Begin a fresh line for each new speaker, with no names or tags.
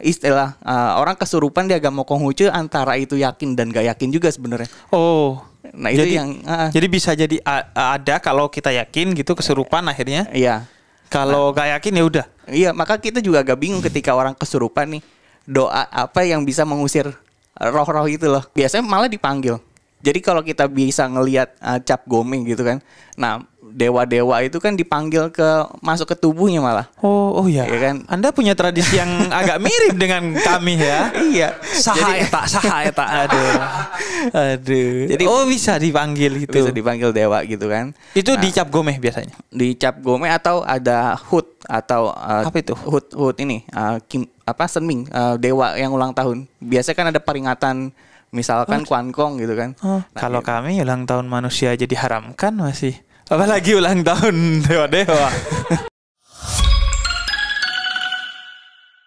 istilah uh, orang kesurupan dia agak mau Konghucu antara itu yakin dan gak yakin juga sebenarnya.
Oh. Nah, itu yang uh, Jadi bisa jadi ada kalau kita yakin gitu kesurupan uh,
akhirnya. Iya. Kalau nah, gak yakin ya udah. Iya, maka kita juga agak bingung ketika orang kesurupan nih doa apa yang bisa mengusir roh-roh itu loh. Biasanya malah dipanggil. Jadi kalau kita bisa ngelihat uh, cap goming gitu kan. Nah, dewa-dewa itu kan dipanggil ke masuk ke tubuhnya malah. Oh, oh ya. Iya kan? Anda
punya tradisi yang agak mirip dengan kami ya. iya. Saha eta, saha eta. Aduh. Aduh.
Jadi oh bisa
dipanggil gitu. Bisa dipanggil dewa gitu kan. Itu nah, dicap gomeh biasanya. Dicap gomeh atau ada hut atau uh, apa itu? Hut hut ini uh, kim, apa senming uh, dewa yang ulang tahun. Biasanya kan ada peringatan misalkan oh. kwan kong gitu kan. Oh, nah, kalau gitu. kami ulang tahun manusia jadi haramkan masih
apalagi ulang tahun Dewa
Dewa